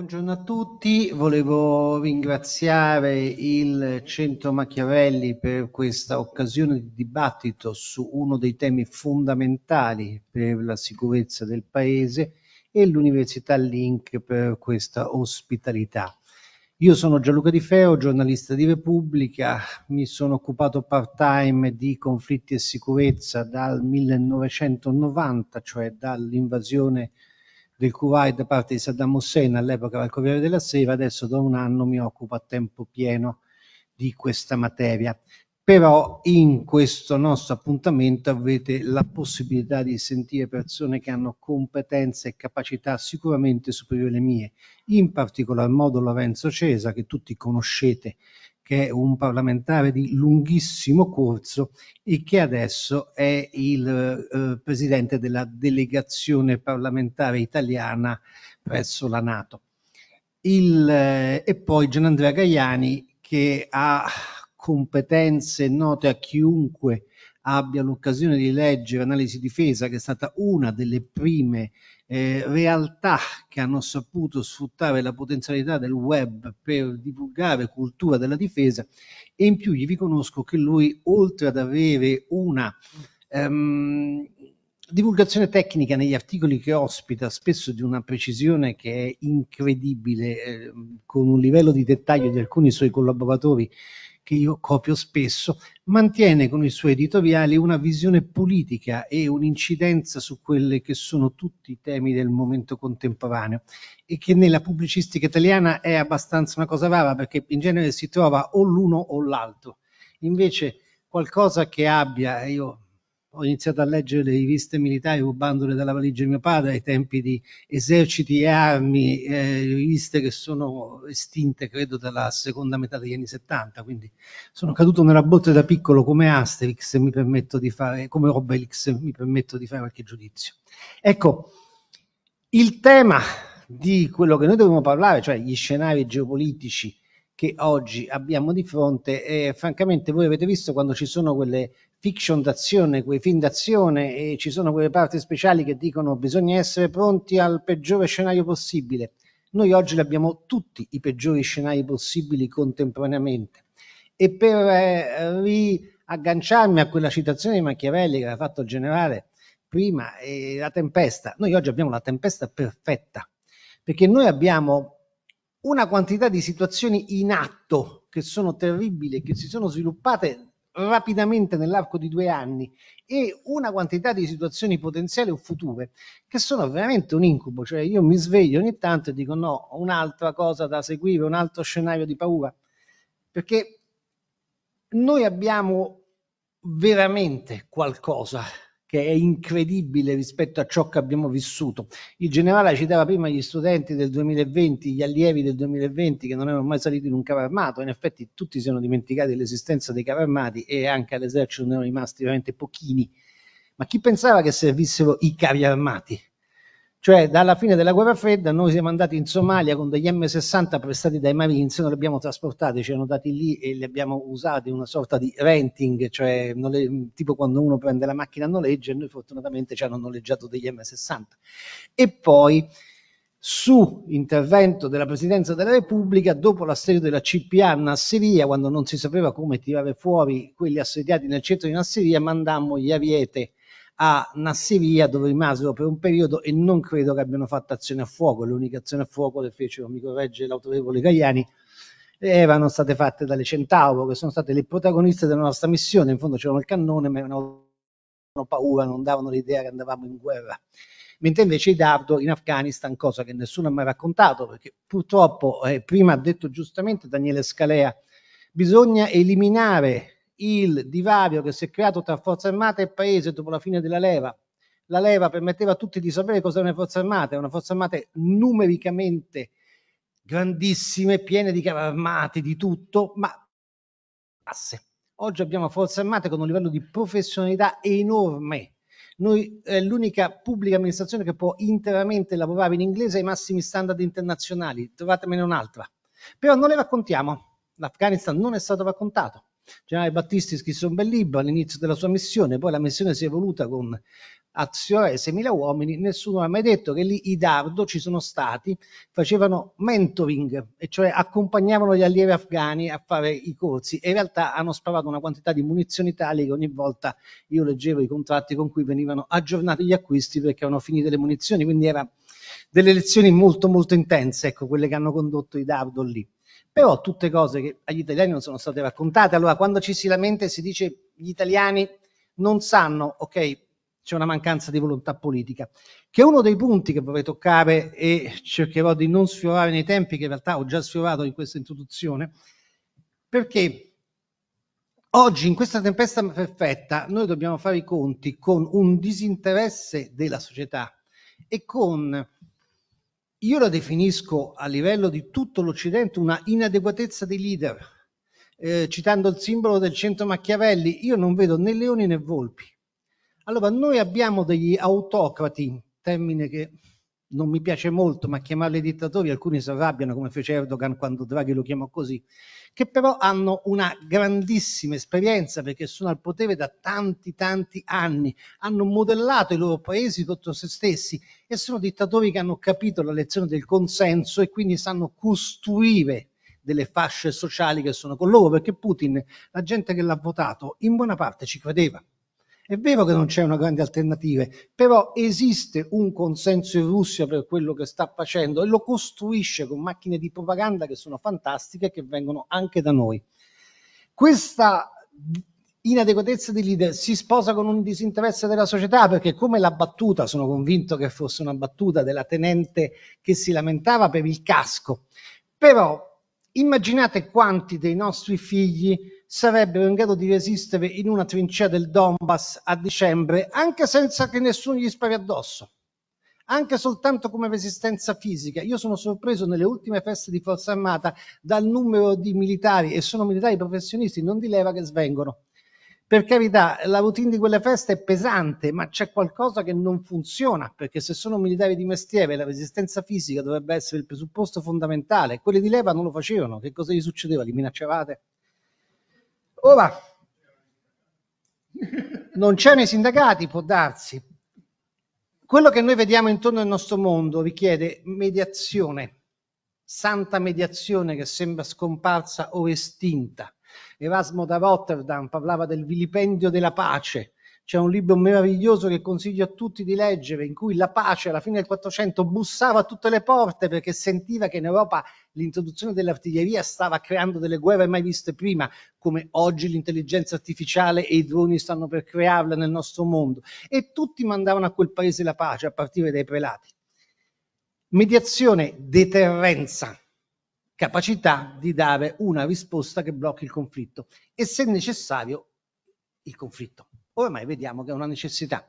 Buongiorno a tutti, volevo ringraziare il Centro Machiavelli per questa occasione di dibattito su uno dei temi fondamentali per la sicurezza del Paese e l'Università Link per questa ospitalità. Io sono Gianluca Di Feo, giornalista di Repubblica, mi sono occupato part-time di conflitti e sicurezza dal 1990, cioè dall'invasione del Kuwait da parte di Saddam Hussein, all'epoca era Corriere della Sera, adesso da un anno mi occupo a tempo pieno di questa materia. Però in questo nostro appuntamento avete la possibilità di sentire persone che hanno competenze e capacità sicuramente superiori alle mie, in particolar modo Lorenzo Cesa, che tutti conoscete che è un parlamentare di lunghissimo corso e che adesso è il eh, presidente della delegazione parlamentare italiana presso la Nato. Il, eh, e poi Gianandrea Gaiani che ha competenze note a chiunque abbia l'occasione di leggere Analisi Difesa, che è stata una delle prime eh, realtà che hanno saputo sfruttare la potenzialità del web per divulgare cultura della difesa e in più gli riconosco che lui, oltre ad avere una... Um, divulgazione tecnica negli articoli che ospita, spesso di una precisione che è incredibile, eh, con un livello di dettaglio di alcuni suoi collaboratori che io copio spesso, mantiene con i suoi editoriali una visione politica e un'incidenza su quelli che sono tutti i temi del momento contemporaneo e che nella pubblicistica italiana è abbastanza una cosa rara perché in genere si trova o l'uno o l'altro. Invece qualcosa che abbia, io ho iniziato a leggere le riviste militari rubandole dalla valigia di mio padre ai tempi di eserciti e armi, eh, riviste che sono estinte credo dalla seconda metà degli anni 70, quindi sono caduto nella botte da piccolo come Asterix, mi permetto di fare, come Obelix, mi permetto di fare qualche giudizio. Ecco, il tema di quello che noi dobbiamo parlare, cioè gli scenari geopolitici che oggi abbiamo di fronte, eh, francamente voi avete visto quando ci sono quelle fiction d'azione, quei film d'azione e ci sono quelle parti speciali che dicono bisogna essere pronti al peggiore scenario possibile. Noi oggi abbiamo tutti i peggiori scenari possibili contemporaneamente. E per eh, riagganciarmi a quella citazione di Machiavelli che aveva fatto il generale prima, eh, la tempesta, noi oggi abbiamo la tempesta perfetta, perché noi abbiamo una quantità di situazioni in atto che sono terribili, che si sono sviluppate rapidamente nell'arco di due anni e una quantità di situazioni potenziali o future che sono veramente un incubo, cioè io mi sveglio ogni tanto e dico no, ho un'altra cosa da seguire, un altro scenario di paura, perché noi abbiamo veramente qualcosa che è incredibile rispetto a ciò che abbiamo vissuto. Il generale citava prima gli studenti del 2020, gli allievi del 2020 che non erano mai saliti in un carro armato, in effetti tutti si sono dimenticati dell'esistenza dei carri armati e anche all'esercito ne erano rimasti veramente pochini. Ma chi pensava che servissero i carri armati? Cioè dalla fine della guerra fredda noi siamo andati in Somalia con degli M60 prestati dai Marines, non li abbiamo trasportati, ci hanno dati lì e li abbiamo usati una sorta di renting, cioè nole- tipo quando uno prende la macchina a noleggio e noi fortunatamente ci hanno noleggiato degli M60. E poi su intervento della Presidenza della Repubblica dopo l'assedio della CPA a Nasseria, quando non si sapeva come tirare fuori quelli assediati nel centro di Nasseria, mandammo gli Ariete a Nassiriya dove rimasero per un periodo e non credo che abbiano fatto azione a fuoco, l'unica azione a fuoco che fecero, mi corregge l'autorevole Caiani, erano state fatte dalle Centauro che sono state le protagoniste della nostra missione, in fondo c'erano il cannone ma avevano paura, non davano l'idea che andavamo in guerra mentre invece i Dardo in Afghanistan, cosa che nessuno ha mai raccontato, perché purtroppo, eh, prima ha detto giustamente Daniele Scalea, bisogna eliminare il divario che si è creato tra Forze Armate e Paese dopo la fine della leva. La leva permetteva a tutti di sapere cosa erano le Forze Armate, una Forza Armata numericamente grandissima, piene di carri armati, di tutto, ma basse. Oggi abbiamo Forze Armate con un livello di professionalità enorme. Noi è l'unica pubblica amministrazione che può interamente lavorare in inglese ai massimi standard internazionali, trovatemene un'altra. Però non le raccontiamo, l'Afghanistan non è stato raccontato Generale Battisti scrisse un bel libro all'inizio della sua missione, poi la missione si è evoluta con azione 6.000 uomini, nessuno ha mai detto che lì i dardo ci sono stati, facevano mentoring, e cioè accompagnavano gli allievi afghani a fare i corsi e in realtà hanno sparato una quantità di munizioni tali che ogni volta io leggevo i contratti con cui venivano aggiornati gli acquisti perché erano finite le munizioni, quindi era delle lezioni molto molto intense, ecco, quelle che hanno condotto i dardo lì però tutte cose che agli italiani non sono state raccontate. Allora quando ci si lamenta e si dice gli italiani non sanno, ok, c'è una mancanza di volontà politica, che è uno dei punti che vorrei toccare e cercherò di non sfiorare nei tempi che in realtà ho già sfiorato in questa introduzione, perché oggi in questa tempesta perfetta noi dobbiamo fare i conti con un disinteresse della società e con io la definisco a livello di tutto l'Occidente una inadeguatezza dei leader. Eh, citando il simbolo del centro Machiavelli, io non vedo né leoni né volpi. Allora, noi abbiamo degli autocrati, termine che non mi piace molto, ma chiamarli dittatori, alcuni si arrabbiano come fece Erdogan quando Draghi lo chiamò così, che però hanno una grandissima esperienza perché sono al potere da tanti tanti anni, hanno modellato i loro paesi contro se stessi e sono dittatori che hanno capito la lezione del consenso e quindi sanno costruire delle fasce sociali che sono con loro, perché Putin, la gente che l'ha votato, in buona parte ci credeva è vero che non c'è una grande alternativa, però esiste un consenso in Russia per quello che sta facendo e lo costruisce con macchine di propaganda che sono fantastiche e che vengono anche da noi. Questa inadeguatezza dei leader si sposa con un disinteresse della società perché come la battuta, sono convinto che fosse una battuta della tenente che si lamentava per il casco, però immaginate quanti dei nostri figli sarebbero in grado di resistere in una trincea del Donbass a dicembre anche senza che nessuno gli spari addosso, anche soltanto come resistenza fisica. Io sono sorpreso nelle ultime feste di Forza Armata dal numero di militari, e sono militari professionisti, non di leva, che svengono. Per carità, la routine di quelle feste è pesante, ma c'è qualcosa che non funziona, perché se sono militari di mestiere la resistenza fisica dovrebbe essere il presupposto fondamentale. Quelli di leva non lo facevano, che cosa gli succedeva? Li minacciavate? Ora, oh, non c'è nei sindacati, può darsi. Quello che noi vediamo intorno al nostro mondo richiede mediazione, santa mediazione che sembra scomparsa o estinta. Erasmo da Rotterdam parlava del vilipendio della pace, c'è un libro meraviglioso che consiglio a tutti di leggere, in cui la pace alla fine del 400 bussava a tutte le porte perché sentiva che in Europa l'introduzione dell'artiglieria stava creando delle guerre mai viste prima, come oggi l'intelligenza artificiale e i droni stanno per crearla nel nostro mondo. E tutti mandavano a quel paese la pace, a partire dai prelati. Mediazione, deterrenza, capacità di dare una risposta che blocchi il conflitto e se necessario il conflitto ormai vediamo che è una necessità.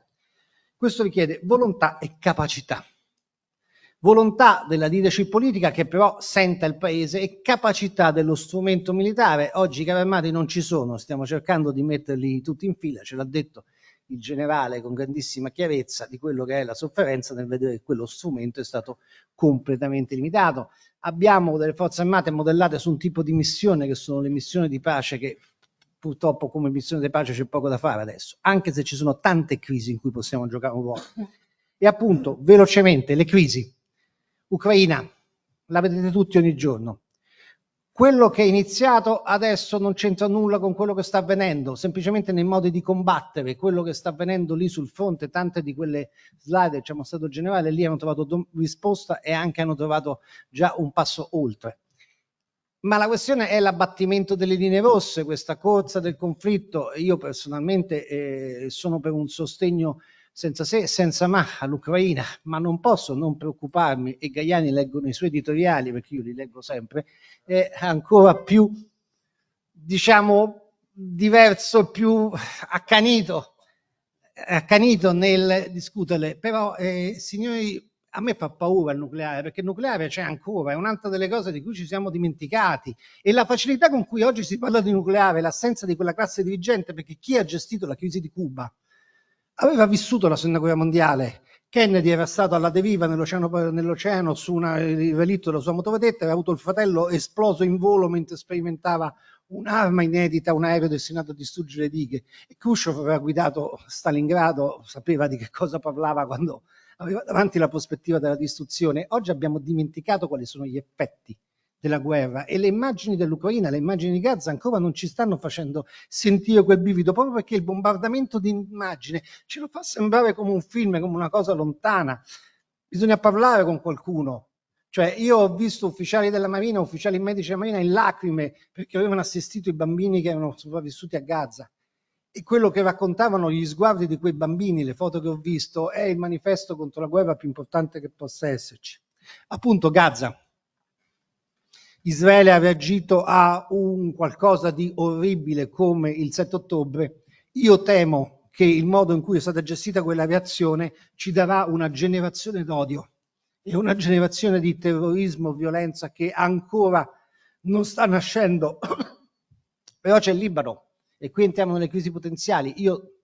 Questo richiede volontà e capacità. Volontà della leadership politica che però senta il paese e capacità dello strumento militare. Oggi i carri armati non ci sono, stiamo cercando di metterli tutti in fila, ce l'ha detto il generale con grandissima chiarezza di quello che è la sofferenza nel vedere che quello strumento è stato completamente limitato. Abbiamo delle forze armate modellate su un tipo di missione che sono le missioni di pace che purtroppo come missione di pace c'è poco da fare adesso, anche se ci sono tante crisi in cui possiamo giocare un ruolo. E appunto, velocemente, le crisi. Ucraina, la vedete tutti ogni giorno. Quello che è iniziato adesso non c'entra nulla con quello che sta avvenendo, semplicemente nei modi di combattere quello che sta avvenendo lì sul fronte. Tante di quelle slide diciamo, stato generale lì hanno trovato risposta e anche hanno trovato già un passo oltre ma la questione è l'abbattimento delle linee rosse, questa corsa del conflitto. Io personalmente eh, sono per un sostegno senza se e senza ma all'Ucraina, ma non posso non preoccuparmi, e Gaiani leggo nei suoi editoriali, perché io li leggo sempre, è ancora più, diciamo, diverso, più accanito, accanito nel discuterle. Però, eh, signori a me fa paura il nucleare, perché il nucleare c'è ancora, è un'altra delle cose di cui ci siamo dimenticati. E la facilità con cui oggi si parla di nucleare, l'assenza di quella classe dirigente, perché chi ha gestito la crisi di Cuba aveva vissuto la seconda guerra mondiale. Kennedy era stato alla deriva nell'oceano, nell'oceano su una, il relitto della sua motovedetta, aveva avuto il fratello esploso in volo mentre sperimentava un'arma inedita, un aereo destinato a distruggere le dighe. E Khrushchev aveva guidato Stalingrado, sapeva di che cosa parlava quando aveva davanti la prospettiva della distruzione. Oggi abbiamo dimenticato quali sono gli effetti della guerra e le immagini dell'Ucraina, le immagini di Gaza ancora non ci stanno facendo sentire quel bivido, proprio perché il bombardamento di immagine ce lo fa sembrare come un film, come una cosa lontana. Bisogna parlare con qualcuno, cioè io ho visto ufficiali della Marina, ufficiali medici della Marina in lacrime perché avevano assistito i bambini che erano sopravvissuti a Gaza. E quello che raccontavano gli sguardi di quei bambini, le foto che ho visto, è il manifesto contro la guerra più importante che possa esserci. Appunto Gaza. Israele ha reagito a un qualcosa di orribile come il 7 ottobre. Io temo che il modo in cui è stata gestita quella reazione ci darà una generazione d'odio e una generazione di terrorismo, violenza che ancora non sta nascendo. Però c'è il Libano, e qui entriamo nelle crisi potenziali. Io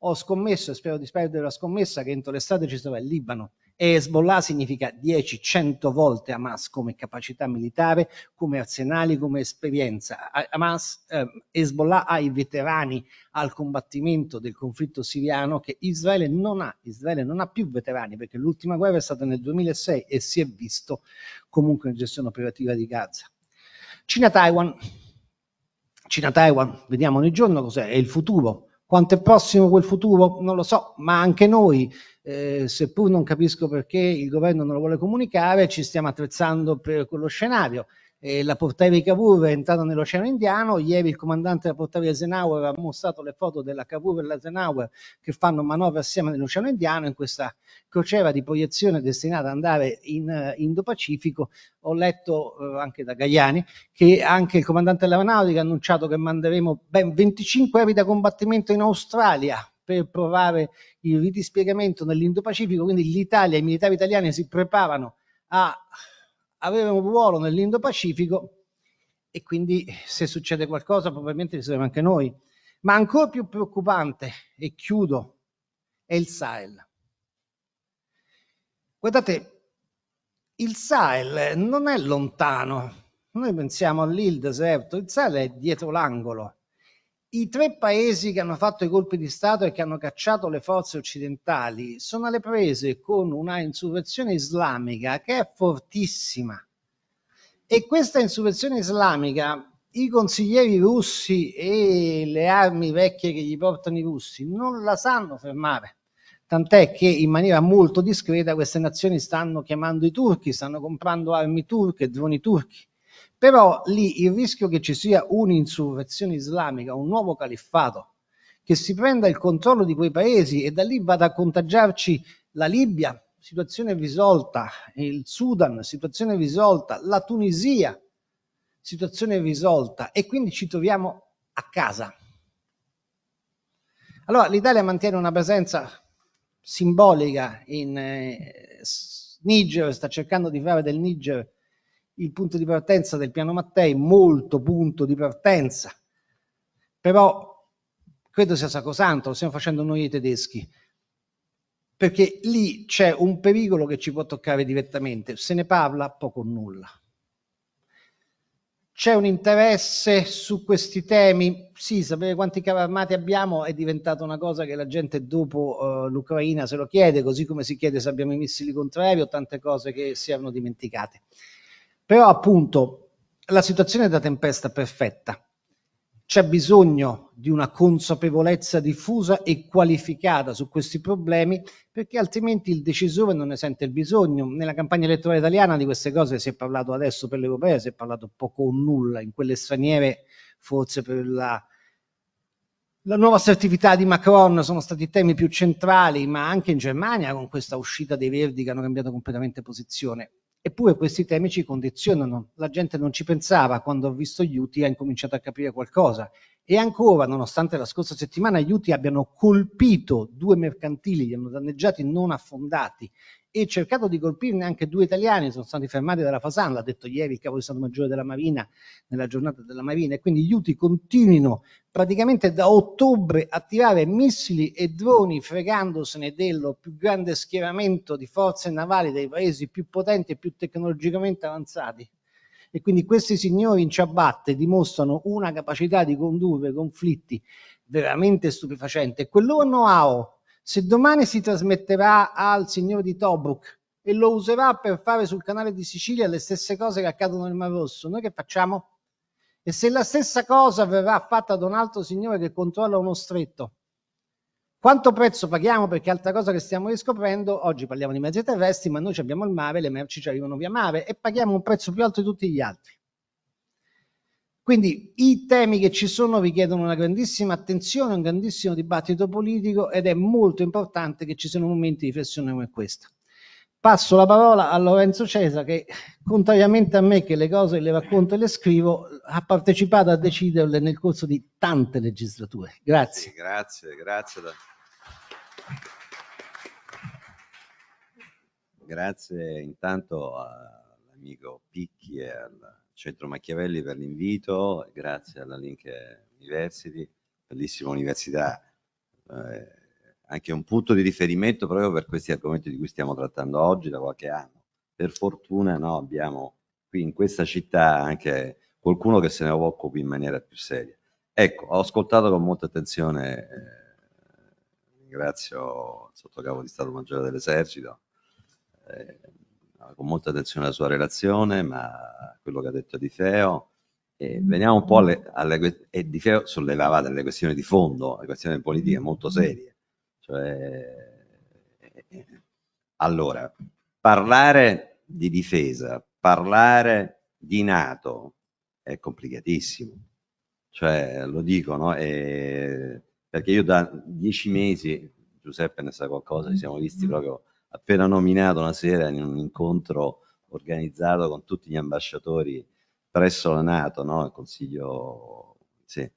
ho scommesso e spero di perdere la scommessa che entro l'estate ci sarà il Libano e Hezbollah significa 10-100 volte Hamas come capacità militare, come arsenali, come esperienza. Hamas, eh, Hezbollah ha i veterani al combattimento del conflitto siriano che Israele non ha. Israele non ha più veterani perché l'ultima guerra è stata nel 2006 e si è visto comunque in gestione operativa di Gaza. Cina-Taiwan. Cina-Taiwan, vediamo ogni giorno cos'è, è il futuro. Quanto è prossimo quel futuro? Non lo so, ma anche noi, eh, seppur non capisco perché il governo non lo vuole comunicare, ci stiamo attrezzando per quello scenario eh, la portaerei Cavour è entrata nell'Oceano Indiano. Ieri il comandante della portaerei Eisenhower ha mostrato le foto della Cavour e l'Eisenhower che fanno manovre assieme nell'Oceano Indiano in questa crociera di proiezione destinata ad andare in uh, Indo-Pacifico. Ho letto uh, anche da Gagliani che anche il comandante dell'aeronautica ha annunciato che manderemo ben 25 avi da combattimento in Australia per provare il ridispiegamento nell'Indo-Pacifico. Quindi l'Italia e i militari italiani si preparano a aveva un ruolo nell'Indo-Pacifico e quindi se succede qualcosa probabilmente li saremo anche noi. Ma ancora più preoccupante, e chiudo, è il Sahel. Guardate, il Sahel non è lontano. Noi pensiamo lì il deserto, il Sahel è dietro l'angolo. I tre paesi che hanno fatto i colpi di Stato e che hanno cacciato le forze occidentali sono alle prese con una insurrezione islamica che è fortissima. E questa insurrezione islamica, i consiglieri russi e le armi vecchie che gli portano i russi non la sanno fermare. Tant'è che in maniera molto discreta queste nazioni stanno chiamando i turchi, stanno comprando armi turche, droni turchi però lì il rischio che ci sia un'insurrezione islamica, un nuovo califfato, che si prenda il controllo di quei paesi e da lì vada a contagiarci la Libia, situazione risolta, il Sudan, situazione risolta, la Tunisia, situazione risolta e quindi ci troviamo a casa. Allora l'Italia mantiene una presenza simbolica in eh, Niger, sta cercando di fare del Niger il punto di partenza del piano Mattei, molto punto di partenza, però credo sia sacrosanto, lo stiamo facendo noi i tedeschi, perché lì c'è un pericolo che ci può toccare direttamente, se ne parla poco o nulla. C'è un interesse su questi temi? Sì, sapere quanti carri armati abbiamo è diventata una cosa che la gente dopo uh, l'Ucraina se lo chiede, così come si chiede se abbiamo i missili contraeri o tante cose che si erano dimenticate. Però appunto la situazione è da tempesta perfetta. C'è bisogno di una consapevolezza diffusa e qualificata su questi problemi perché altrimenti il decisore non ne sente il bisogno. Nella campagna elettorale italiana di queste cose si è parlato adesso per l'europea, si è parlato poco o nulla, in quelle straniere forse per la, la nuova assertività di Macron sono stati temi più centrali, ma anche in Germania con questa uscita dei Verdi che hanno cambiato completamente posizione Eppure questi temi ci condizionano. La gente non ci pensava, quando ha visto gli UTI ha incominciato a capire qualcosa. E ancora, nonostante la scorsa settimana gli UTI abbiano colpito due mercantili, li hanno danneggiati non affondati e cercato di colpirne anche due italiani, sono stati fermati dalla Fasan, l'ha detto ieri il capo di Stato Maggiore della Marina nella giornata della Marina e quindi gli UTI continuino praticamente da ottobre a tirare missili e droni fregandosene dello più grande schieramento di forze navali dei paesi più potenti e più tecnologicamente avanzati e quindi questi signori in ciabatte dimostrano una capacità di condurre conflitti veramente stupefacente. Quello know-how se domani si trasmetterà al signore di Tobruk e lo userà per fare sul canale di Sicilia le stesse cose che accadono nel Mar Rosso, noi che facciamo? E se la stessa cosa verrà fatta da un altro signore che controlla uno stretto, quanto prezzo paghiamo? Perché altra cosa che stiamo riscoprendo, oggi parliamo di mezzi terrestri, ma noi abbiamo il mare, le merci ci arrivano via mare e paghiamo un prezzo più alto di tutti gli altri. Quindi i temi che ci sono richiedono una grandissima attenzione, un grandissimo dibattito politico ed è molto importante che ci siano momenti di riflessione come questo. Passo la parola a Lorenzo Cesare che, contrariamente a me che le cose le racconto e le scrivo, ha partecipato a deciderle nel corso di tante legislature. Grazie. Sì, grazie, grazie. Da... Grazie intanto all'amico Picchi e al Centro Machiavelli per l'invito, grazie alla Link University, bellissima università, eh, anche un punto di riferimento proprio per questi argomenti di cui stiamo trattando oggi da qualche anno. Per fortuna no, abbiamo qui in questa città anche qualcuno che se ne occupi in maniera più seria. Ecco, ho ascoltato con molta attenzione, eh, ringrazio il sottocapo di Stato Maggiore dell'Esercito, eh, con molta attenzione alla sua relazione, ma quello che ha detto Edifeo. E veniamo un po' alle, alle Feo sollevava delle questioni di fondo, le questioni politiche molto mm. serie. Cioè, eh, eh, allora, parlare di difesa, parlare di Nato è complicatissimo. Cioè, lo dico, no? E perché io da dieci mesi, Giuseppe ne sa qualcosa, ci siamo visti mm. proprio appena nominato una sera in un incontro organizzato con tutti gli ambasciatori presso la Nato, no? il Consiglio sì,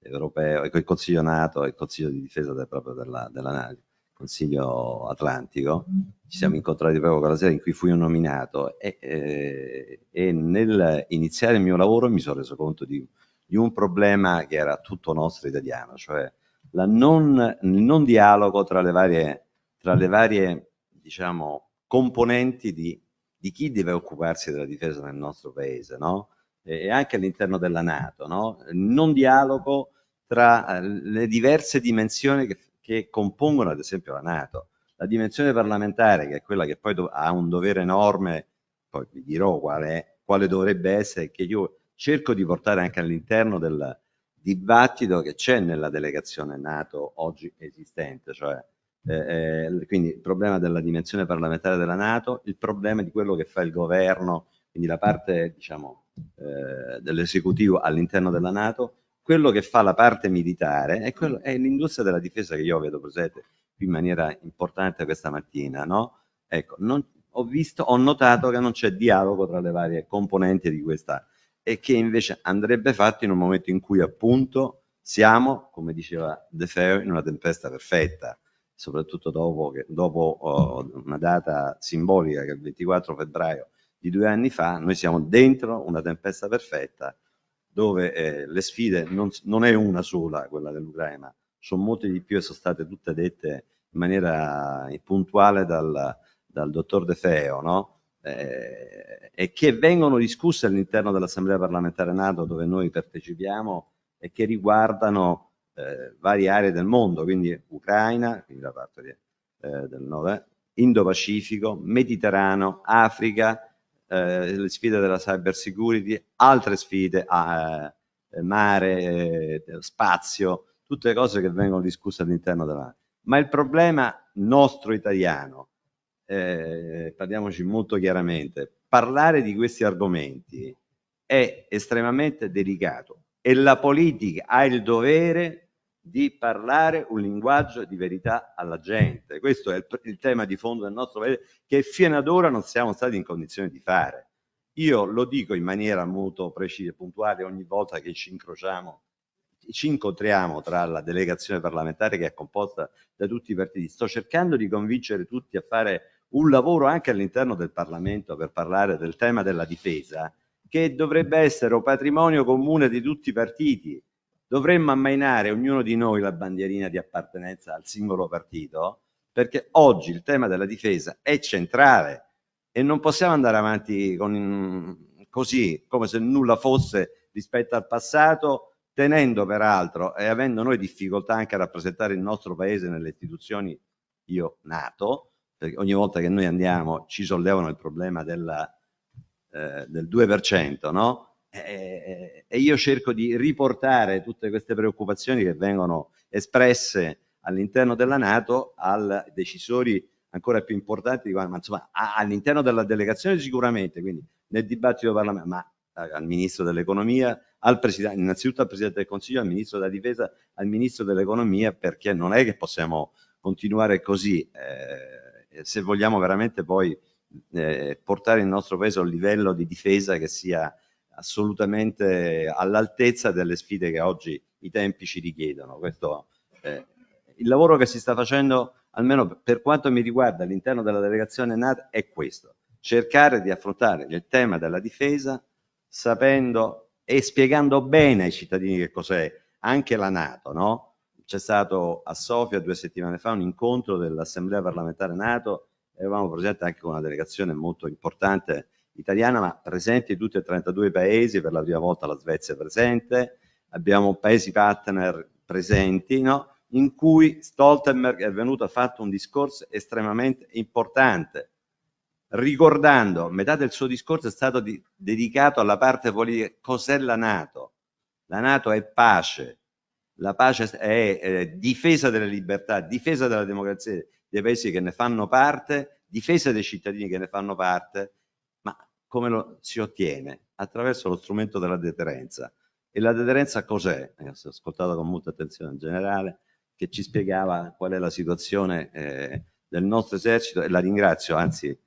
europeo, il Consiglio Nato e il Consiglio di difesa del, proprio della, della Nato, il Consiglio Atlantico. Mm. Ci siamo incontrati proprio quella sera in cui fui nominato e, eh, e nel iniziare il mio lavoro mi sono reso conto di, di un problema che era tutto nostro italiano, cioè non, il non dialogo tra le varie, tra le varie diciamo, componenti di, di, chi deve occuparsi della difesa nel nostro paese, no? e anche all'interno della Nato, no? non dialogo tra eh, le diverse dimensioni che, che, compongono ad esempio la Nato, la dimensione parlamentare che è quella che poi ha un dovere enorme, poi vi dirò qual è, quale dovrebbe essere, che io cerco di portare anche all'interno del dibattito che c'è nella delegazione Nato oggi esistente, cioè eh, eh quindi il problema della dimensione parlamentare della Nato, il problema di quello che fa il governo, quindi la parte diciamo, eh, dell'esecutivo all'interno della Nato, quello che fa la parte militare è, è l'industria della difesa che io vedo presente in maniera importante questa mattina. No? Ecco, non, ho, visto, ho notato che non c'è dialogo tra le varie componenti di questa e che invece andrebbe fatto in un momento in cui appunto siamo, come diceva De Feo, in una tempesta perfetta soprattutto dopo, che, dopo uh, una data simbolica che è il 24 febbraio di due anni fa, noi siamo dentro una tempesta perfetta dove eh, le sfide non, non, è una sola quella dell'Ucraina, sono molte di più e sono state tutte dette in maniera puntuale dal, dal dottor De Feo, no? eh, e che vengono discusse all'interno dell'Assemblea parlamentare NATO dove noi partecipiamo e che riguardano eh, varie aree del mondo, quindi Ucraina, quindi la parte eh, del nord, Indo-Pacifico, Mediterraneo, Africa, eh, le sfide della cyber security, altre sfide, ah, eh, mare, eh, spazio, tutte le cose che vengono discusse all'interno della... Ma il problema nostro italiano, eh, parliamoci molto chiaramente, parlare di questi argomenti è estremamente delicato, e la politica ha il dovere di parlare un linguaggio di verità alla gente. Questo è il, il tema di fondo del nostro paese che fino ad ora non siamo stati in condizione di fare. Io lo dico in maniera molto precisa e puntuale ogni volta che ci incrociamo, ci incontriamo tra la delegazione parlamentare che è composta da tutti i partiti. Sto cercando di convincere tutti a fare un lavoro anche all'interno del Parlamento per parlare del tema della difesa che dovrebbe essere patrimonio comune di tutti i partiti. Dovremmo ammainare ognuno di noi la bandierina di appartenenza al singolo partito, perché oggi il tema della difesa è centrale e non possiamo andare avanti con, così, come se nulla fosse rispetto al passato, tenendo peraltro e avendo noi difficoltà anche a rappresentare il nostro paese nelle istituzioni io nato, perché ogni volta che noi andiamo ci sollevano il problema della eh, del 2%, no? E, e io cerco di riportare tutte queste preoccupazioni che vengono espresse all'interno della Nato ai decisori ancora più importanti, ma insomma all'interno della delegazione sicuramente, quindi nel dibattito parlamentare, ma eh, al ministro dell'economia, al presidente, innanzitutto al presidente del consiglio, al ministro della difesa, al ministro dell'economia, perché non è che possiamo continuare così, eh, se vogliamo veramente poi eh, portare il nostro paese a un livello di difesa che sia assolutamente all'altezza delle sfide che oggi i tempi ci richiedono. Questo, eh, il lavoro che si sta facendo, almeno per quanto mi riguarda all'interno della delegazione NATO, è questo, cercare di affrontare il tema della difesa sapendo e spiegando bene ai cittadini che cos'è anche la Nato, no? C'è stato a Sofia due settimane fa un incontro dell'Assemblea parlamentare Nato eravamo presenti anche con una delegazione molto importante italiana, ma presenti tutti e 32 paesi, per la prima volta la Svezia è presente, abbiamo paesi partner presenti, no? in cui Stoltenberg è venuto ha fatto un discorso estremamente importante, ricordando, metà del suo discorso è stato di, dedicato alla parte politica, cos'è la Nato? La Nato è pace, la pace è, è difesa delle libertà, difesa della democrazia, dei paesi che ne fanno parte, difesa dei cittadini che ne fanno parte, ma come lo si ottiene? Attraverso lo strumento della deterrenza. E la deterrenza cos'è? Ho eh, ascoltato con molta attenzione il generale che ci spiegava qual è la situazione eh, del nostro esercito e la ringrazio, anzi eh,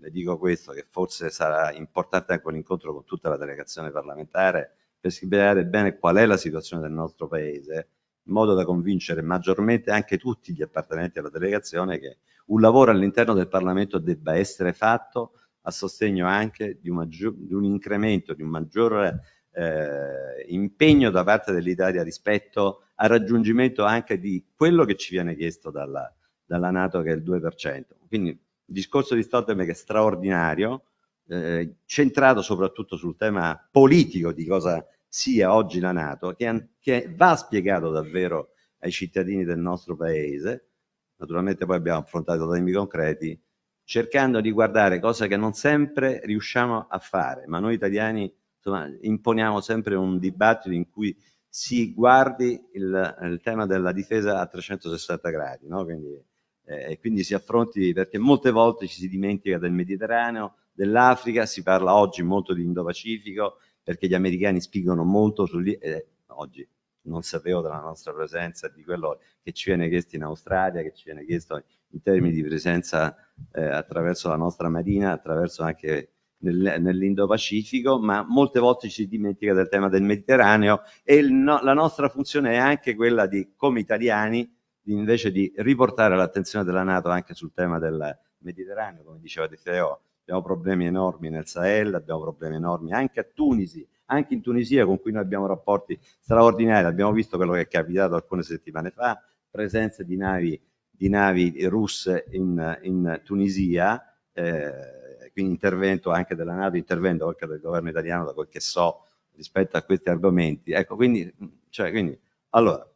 le dico questo, che forse sarà importante anche un incontro con tutta la delegazione parlamentare per spiegare bene qual è la situazione del nostro paese in modo da convincere maggiormente anche tutti gli appartenenti alla delegazione che un lavoro all'interno del Parlamento debba essere fatto a sostegno anche di un, maggior, di un incremento, di un maggiore eh, impegno da parte dell'Italia rispetto al raggiungimento anche di quello che ci viene chiesto dalla, dalla Nato che è il 2%. Quindi il discorso di Stoltenberg è straordinario, eh, centrato soprattutto sul tema politico di cosa sia oggi la Nato, che, che va spiegato davvero ai cittadini del nostro paese, naturalmente poi abbiamo affrontato temi concreti, cercando di guardare cose che non sempre riusciamo a fare, ma noi italiani insomma, imponiamo sempre un dibattito in cui si guardi il, il tema della difesa a 360 gradi, no? quindi, eh, quindi si affronti, perché molte volte ci si dimentica del Mediterraneo, dell'Africa, si parla oggi molto di Indo-Pacifico, perché gli americani spingono molto su lì, eh, oggi non sapevo della nostra presenza, di quello che ci viene chiesto in Australia, che ci viene chiesto in termini di presenza eh, attraverso la nostra marina, attraverso anche nel, nell'Indo-Pacifico, ma molte volte ci dimentica del tema del Mediterraneo e il, no, la nostra funzione è anche quella di, come italiani, di invece di riportare l'attenzione della Nato anche sul tema del Mediterraneo, come diceva Di Feo, abbiamo problemi enormi nel Sahel, abbiamo problemi enormi anche a Tunisi, anche in Tunisia con cui noi abbiamo rapporti straordinari, abbiamo visto quello che è capitato alcune settimane fa, presenza di navi, di navi russe in, in Tunisia, eh, quindi intervento anche della Nato, intervento anche del governo italiano da quel che so rispetto a questi argomenti. Ecco, quindi, cioè, quindi allora,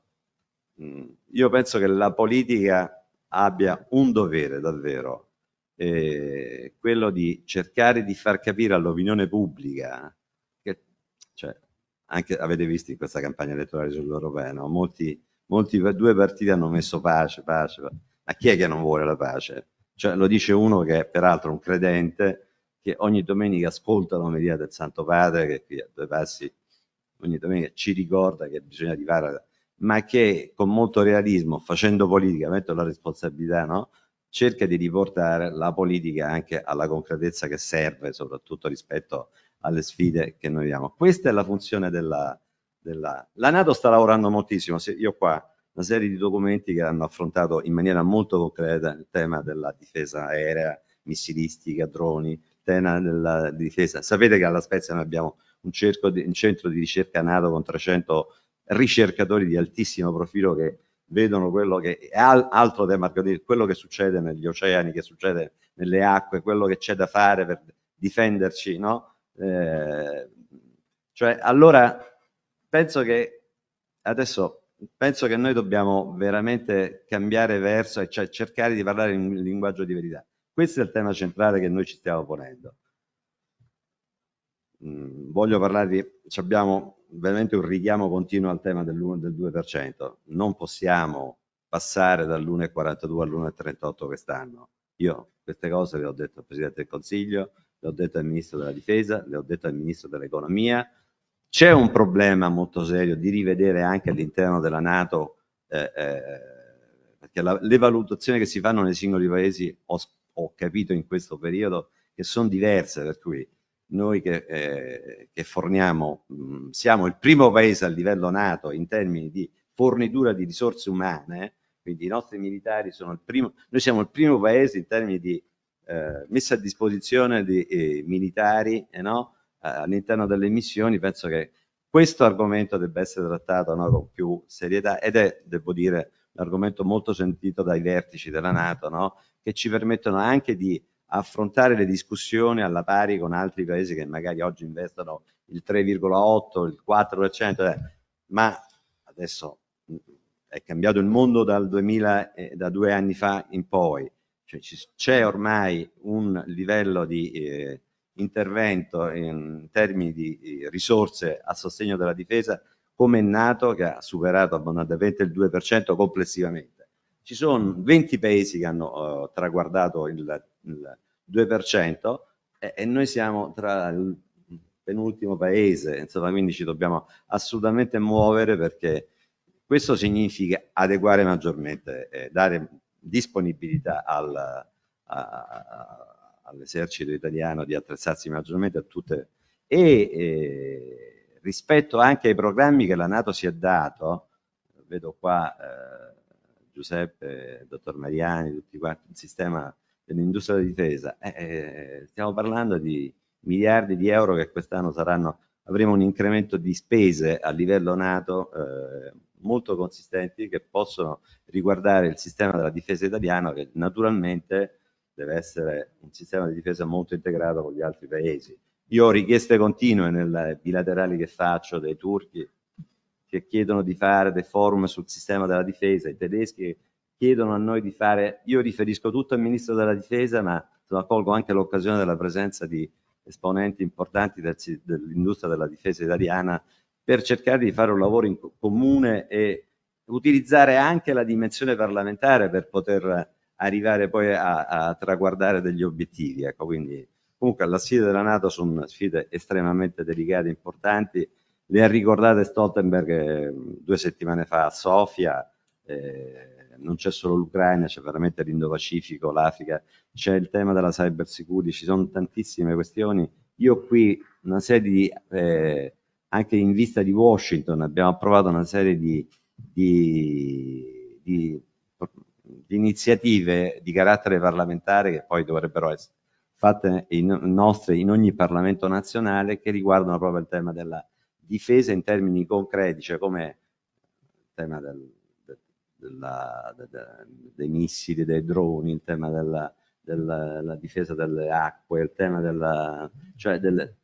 mm, io penso che la politica abbia un dovere davvero eh, quello di cercare di far capire all'opinione pubblica che, cioè, anche avete visto in questa campagna elettorale sull'Europa, no? molti, molti due partiti hanno messo pace, pace, pace, ma chi è che non vuole la pace? Cioè, lo dice uno che è peraltro un credente che ogni domenica ascolta l'omelia del Santo Padre, che qui a due passi ogni domenica ci ricorda che bisogna arrivare, ma che con molto realismo, facendo politica, metto la responsabilità, no? cerca di riportare la politica anche alla concretezza che serve, soprattutto rispetto alle sfide che noi abbiamo. Questa è la funzione della, della... La Nato sta lavorando moltissimo, io qua una serie di documenti che hanno affrontato in maniera molto concreta il tema della difesa aerea, missilistica, droni, tema della difesa. Sapete che alla Spezia noi abbiamo un, di, un centro di ricerca nato con 300 ricercatori di altissimo profilo che vedono quello che è altro tema, quello che succede negli oceani, che succede nelle acque, quello che c'è da fare per difenderci, no? Eh, cioè, allora penso che adesso penso che noi dobbiamo veramente cambiare verso e cioè cercare di parlare in un linguaggio di verità. Questo è il tema centrale che noi ci stiamo ponendo. Mm, voglio parlarvi, abbiamo veramente un richiamo continuo al tema dell'1 e del 2%. Non possiamo passare dall'1,42 all'1,38 quest'anno. Io queste cose le ho detto al Presidente del Consiglio, le ho detto al Ministro della Difesa, le ho detto al Ministro dell'Economia. C'è un problema molto serio di rivedere anche all'interno della Nato, eh, eh, perché la, le valutazioni che si fanno nei singoli paesi, ho, ho capito in questo periodo, che sono diverse, per cui noi che, eh, che forniamo, mh, mm, siamo il primo paese a livello nato in termini di fornitura di risorse umane, quindi i nostri militari sono il primo, noi siamo il primo paese in termini di eh, messa a disposizione di eh, militari eh, no? all'interno delle missioni, penso che questo argomento debba essere trattato no, con più serietà ed è, devo dire, un argomento molto sentito dai vertici della Nato, no? che ci permettono anche di affrontare le discussioni alla pari con altri paesi che magari oggi investono il 3,8, il 4%, eh, ma adesso mm, è cambiato il mondo dal 2000, eh, da due anni fa in poi, cioè, c'è ormai un livello di eh, intervento in termini di risorse a sostegno della difesa come è nato che ha superato abbondantemente il 2% complessivamente. Ci sono 20 paesi che hanno oh, traguardato il il 2% e, e noi siamo tra il penultimo paese, insomma, quindi ci dobbiamo assolutamente muovere perché questo significa adeguare maggiormente, eh, dare disponibilità al, all'esercito italiano di attrezzarsi maggiormente a tutte e eh, rispetto anche ai programmi che la Nato si è dato, vedo qua eh, Giuseppe, dottor Mariani, tutti quanti, il sistema dell'industria della difesa, eh, eh, stiamo parlando di miliardi di euro che quest'anno saranno, avremo un incremento di spese a livello NATO eh, molto consistenti che possono riguardare il sistema della difesa italiano che naturalmente deve essere un sistema di difesa molto integrato con gli altri paesi. Io ho richieste continue nelle bilaterali che faccio dei turchi che chiedono di fare dei forum sul sistema della difesa, i tedeschi chiedono a noi di fare, io riferisco tutto al Ministro della Difesa, ma colgo anche l'occasione della presenza di esponenti importanti del, dell'industria della difesa italiana per cercare di fare un lavoro in comune e utilizzare anche la dimensione parlamentare per poter arrivare poi a, a traguardare degli obiettivi. Ecco, quindi comunque la sfida della Nato sono sfide estremamente delicate, e importanti. Le ha ricordate Stoltenberg eh, due settimane fa a Sofia. Eh, non c'è solo l'Ucraina, c'è veramente l'Indo-Pacifico, l'Africa, c'è il tema della cyber security, ci sono tantissime questioni. Io qui una serie di, eh, anche in vista di Washington, abbiamo approvato una serie di, di, di, di iniziative di carattere parlamentare che poi dovrebbero essere fatte in, nostre in ogni Parlamento nazionale che riguardano proprio il tema della difesa in termini concreti, cioè come il tema del, della, de, dei missili, dei droni, il tema della, della difesa delle acque, il tema della... Cioè delle,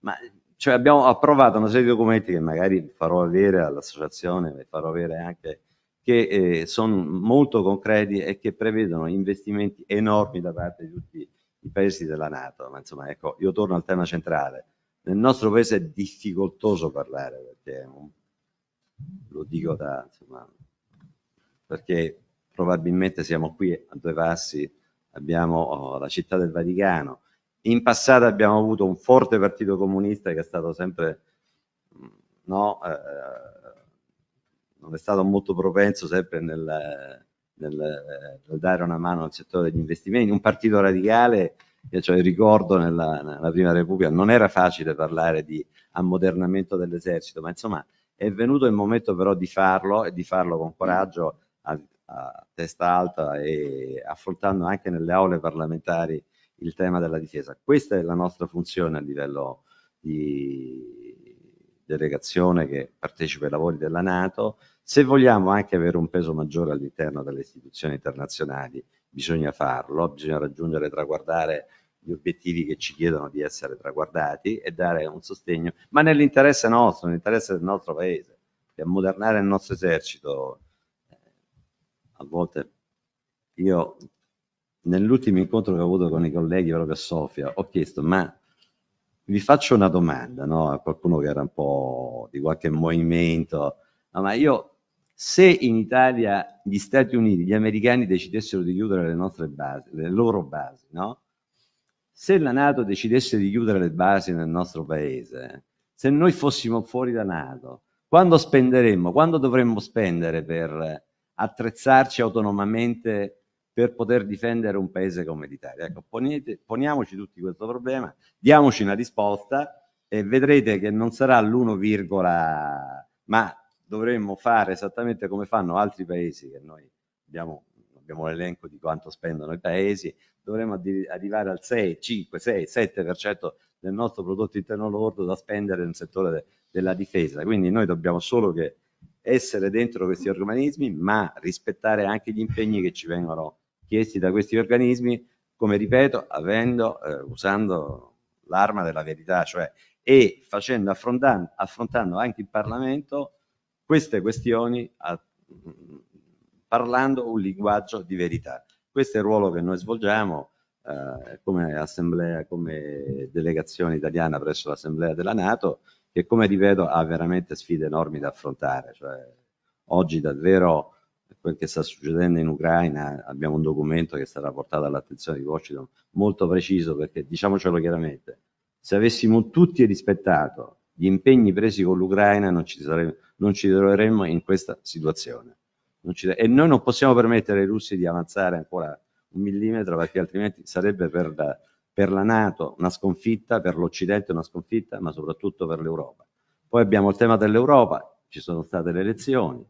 ma, cioè abbiamo approvato una serie di documenti che magari farò avere all'associazione, e farò avere anche che eh, sono molto concreti e che prevedono investimenti enormi da parte di tutti i paesi della Nato. Ma insomma, ecco, io torno al tema centrale. Nel nostro paese è difficoltoso parlare perché lo dico da insomma, perché probabilmente siamo qui a due passi, abbiamo oh, la città del Vaticano, in passato abbiamo avuto un forte partito comunista che è stato sempre, mm, no, eh, non è stato molto propenso sempre nel, nel, nel, dare una mano al settore degli investimenti, un partito radicale, io cioè, ricordo nella, nella Prima Repubblica, non era facile parlare di ammodernamento dell'esercito, ma insomma è venuto il momento però di farlo e di farlo con coraggio a, a testa alta e affrontando anche nelle aule parlamentari il tema della difesa. Questa è la nostra funzione a livello di delegazione che partecipa ai lavori della Nato. Se vogliamo anche avere un peso maggiore all'interno delle istituzioni internazionali, bisogna farlo, bisogna raggiungere e traguardare gli obiettivi che ci chiedono di essere traguardati e dare un sostegno, ma nell'interesse nostro, nell'interesse del nostro paese, per ammodernare il nostro esercito, a volte io nell'ultimo incontro che ho avuto con i colleghi proprio a Sofia ho chiesto ma vi faccio una domanda no? a qualcuno che era un po' di qualche movimento no, ma io se in Italia gli Stati Uniti, gli americani decidessero di chiudere le nostre basi, le loro basi, no? Se la Nato decidesse di chiudere le basi nel nostro paese, se noi fossimo fuori da Nato, quando spenderemmo, quando dovremmo spendere per attrezzarci autonomamente per poter difendere un paese come l'Italia. Ecco, ponete, poniamoci tutti questo problema, diamoci una risposta e vedrete che non sarà l'1, ma dovremmo fare esattamente come fanno altri paesi che noi abbiamo, abbiamo l'elenco di quanto spendono i paesi, dovremmo arrivare al 6, 5, 6, 7% del nostro prodotto interno lordo da spendere nel settore de, della difesa. Quindi noi dobbiamo solo che essere dentro questi organismi, ma rispettare anche gli impegni che ci vengono chiesti da questi organismi, come ripeto, avendo, eh, usando l'arma della verità, cioè e facendo affrontando, affrontando anche in Parlamento queste questioni a, parlando un linguaggio di verità. Questo è il ruolo che noi svolgiamo eh, come assemblea, come delegazione italiana presso l'assemblea della Nato che come rivedo ha veramente sfide enormi da affrontare. Cioè, oggi davvero quel che sta succedendo in Ucraina, abbiamo un documento che sarà portato all'attenzione di Washington molto preciso perché diciamocelo chiaramente, se avessimo tutti rispettato gli impegni presi con l'Ucraina non ci, saremmo, non ci troveremmo in questa situazione. Ci, e noi non possiamo permettere ai russi di avanzare ancora un millimetro perché altrimenti sarebbe per la, per la Nato una sconfitta, per l'Occidente una sconfitta, ma soprattutto per l'Europa. Poi abbiamo il tema dell'Europa, ci sono state le elezioni,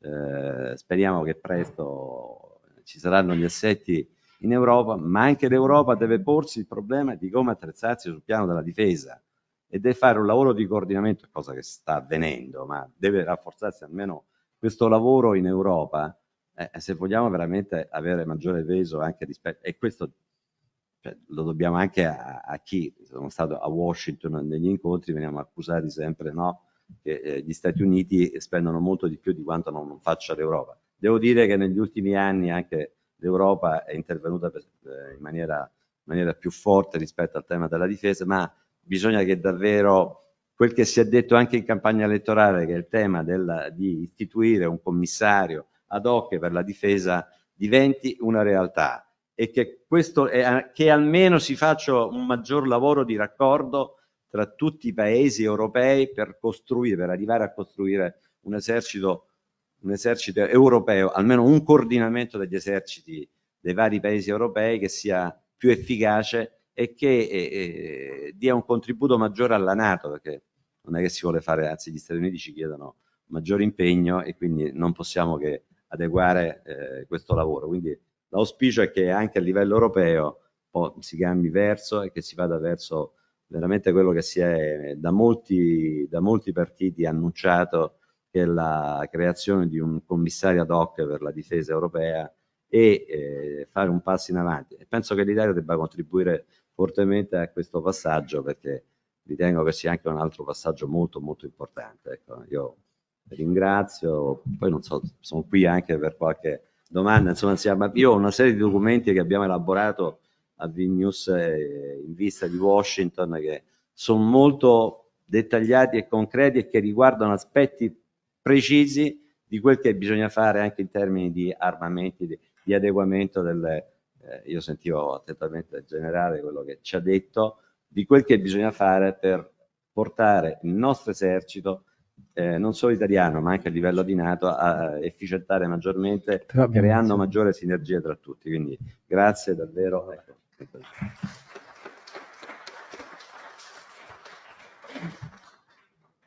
eh, speriamo che presto ci saranno gli assetti in Europa, ma anche l'Europa deve porsi il problema di come attrezzarsi sul piano della difesa e deve fare un lavoro di coordinamento, cosa che sta avvenendo, ma deve rafforzarsi almeno questo lavoro in Europa, eh, se vogliamo veramente avere maggiore peso anche rispetto, e questo cioè, lo dobbiamo anche a, a, chi sono stato a Washington negli incontri, veniamo accusati sempre no, che eh, gli Stati Uniti spendono molto di più di quanto non, non faccia l'Europa. Devo dire che negli ultimi anni anche l'Europa è intervenuta per, eh, in, maniera, maniera più forte rispetto al tema della difesa, ma bisogna che davvero quel che si è detto anche in campagna elettorale, che è il tema della, di istituire un commissario ad hoc per la difesa, diventi una realtà e che, questo, eh, che almeno si faccia un mm. maggior lavoro di raccordo tra tutti i paesi europei per costruire, per arrivare a costruire un esercito, un esercito europeo, almeno un coordinamento degli eserciti dei vari paesi europei che sia più efficace e che eh, dia un contributo maggiore alla Nato, perché non è che si vuole fare, anzi gli Stati Uniti ci chiedono maggiore impegno e quindi non possiamo che adeguare eh, questo lavoro. Quindi L'auspicio è che anche a livello europeo si cambi verso e che si vada verso veramente quello che si è da molti, da molti partiti annunciato che è la creazione di un commissario ad hoc per la difesa europea e eh, fare un passo in avanti. E penso che l'Italia debba contribuire fortemente a questo passaggio perché ritengo che sia anche un altro passaggio molto molto importante. Ecco, io ringrazio, poi non so, sono qui anche per qualche domanda, insomma, siamo, io ho una serie di documenti che abbiamo elaborato a Vilnius eh, in vista di Washington che sono molto dettagliati e concreti e che riguardano aspetti precisi di quel che bisogna fare anche in termini di armamenti, di, di adeguamento delle, eh, io sentivo attentamente il generale quello che ci ha detto, di quel che bisogna fare per portare il nostro esercito eh, non solo italiano ma anche a livello di Nato a efficientare maggiormente creando maggiore sinergia tra tutti quindi grazie davvero ecco.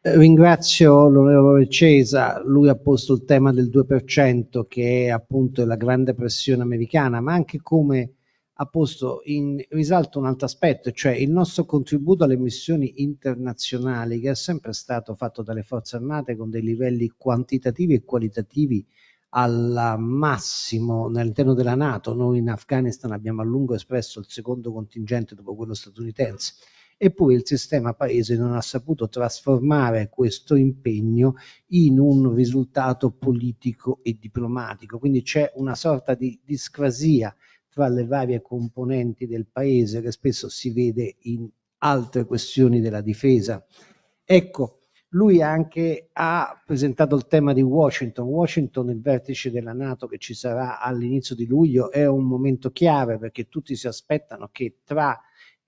Ringrazio l'onorevole Cesa, lui ha posto il tema del 2% che è appunto la grande pressione americana, ma anche come ha posto in risalto un altro aspetto, cioè il nostro contributo alle missioni internazionali che è sempre stato fatto dalle forze armate con dei livelli quantitativi e qualitativi al massimo all'interno della Nato. Noi in Afghanistan abbiamo a lungo espresso il secondo contingente dopo quello statunitense. Eppure il sistema paese non ha saputo trasformare questo impegno in un risultato politico e diplomatico. Quindi c'è una sorta di discrasia tra le varie componenti del paese che spesso si vede in altre questioni della difesa. Ecco, lui anche ha presentato il tema di Washington. Washington, il vertice della Nato che ci sarà all'inizio di luglio, è un momento chiave perché tutti si aspettano che tra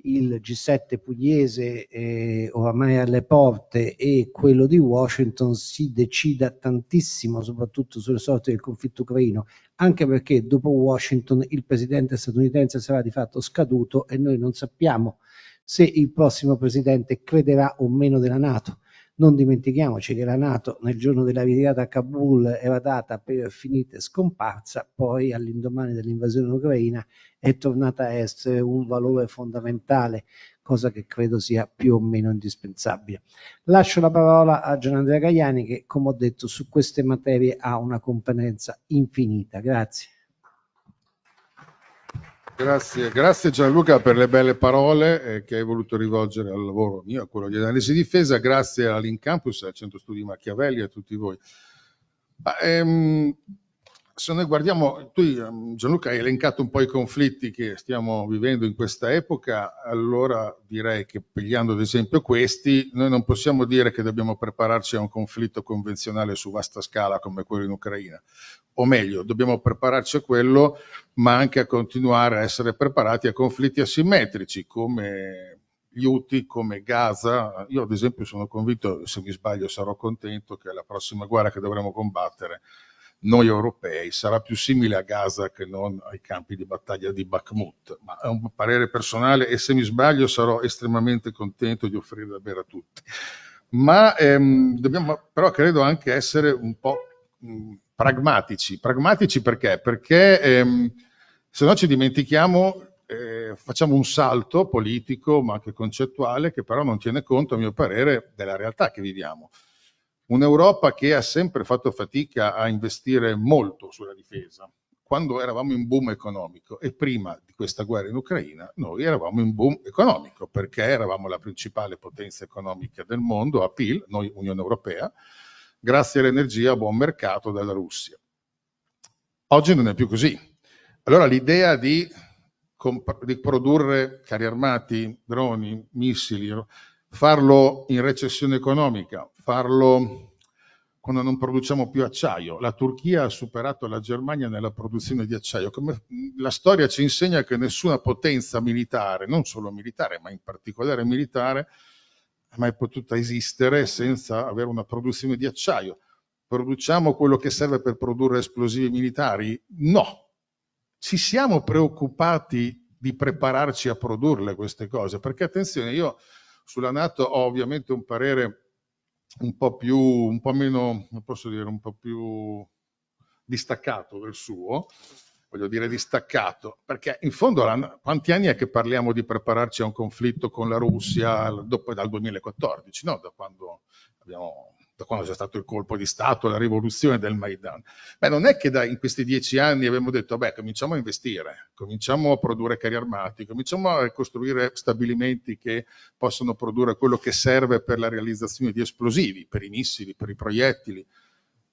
il G7 pugliese eh, oramai alle porte e quello di Washington si decida tantissimo, soprattutto sulle sorti del conflitto ucraino, anche perché dopo Washington il presidente statunitense sarà di fatto scaduto e noi non sappiamo se il prossimo presidente crederà o meno della Nato. Non dimentichiamoci che la Nato nel giorno della ritirata a Kabul era data per finita e scomparsa, poi all'indomani dell'invasione Ucraina è tornata a essere un valore fondamentale, cosa che credo sia più o meno indispensabile. Lascio la parola a Gianandrea Caiani che, come ho detto, su queste materie ha una competenza infinita. Grazie. Grazie, grazie Gianluca per le belle parole eh, che hai voluto rivolgere al lavoro mio, a quello di analisi difesa, grazie all'Incampus, al Centro Studi Machiavelli e a tutti voi. Ma, ehm, se noi guardiamo, tu ehm, Gianluca hai elencato un po' i conflitti che stiamo vivendo in questa epoca, allora direi che pigliando ad esempio questi, noi non possiamo dire che dobbiamo prepararci a un conflitto convenzionale su vasta scala come quello in Ucraina, o meglio, dobbiamo prepararci a quello, ma anche a continuare a essere preparati a conflitti asimmetrici come gli UTI come Gaza. Io ad esempio sono convinto, se mi sbaglio sarò contento, che la prossima guerra che dovremo combattere noi europei sarà più simile a Gaza che non ai campi di battaglia di Bakhmut, ma è un parere personale e se mi sbaglio sarò estremamente contento di offrire da bere a tutti. Ma ehm, dobbiamo però credo anche essere un po' mm, pragmatici. Pragmatici perché? Perché ehm, se no ci dimentichiamo, eh, facciamo un salto politico ma anche concettuale che però non tiene conto, a mio parere, della realtà che viviamo. Un'Europa che ha sempre fatto fatica a investire molto sulla difesa. Quando eravamo in boom economico e prima di questa guerra in Ucraina, noi eravamo in boom economico perché eravamo la principale potenza economica del mondo, a PIL, noi Unione Europea, grazie all'energia a buon mercato dalla Russia. Oggi non è più così. Allora l'idea di, di produrre carri armati, droni, missili, farlo in recessione economica, farlo quando non produciamo più acciaio. La Turchia ha superato la Germania nella produzione di acciaio. Come la storia ci insegna che nessuna potenza militare, non solo militare, ma in particolare militare, è mai potuta esistere senza avere una produzione di acciaio. Produciamo quello che serve per produrre esplosivi militari? No. Ci siamo preoccupati di prepararci a produrle queste cose, perché attenzione, io sulla Nato ho ovviamente un parere un po' più, un po' meno, posso dire, un po' più distaccato del suo, voglio dire distaccato, perché in fondo la, quanti anni è che parliamo di prepararci a un conflitto con la Russia dopo, dal 2014, no? Da quando abbiamo da quando c'è stato il colpo di Stato, la rivoluzione del Maidan. Beh, non è che da, in questi dieci anni abbiamo detto, beh, cominciamo a investire, cominciamo a produrre carri armati, cominciamo a costruire stabilimenti che possono produrre quello che serve per la realizzazione di esplosivi, per i missili, per i proiettili.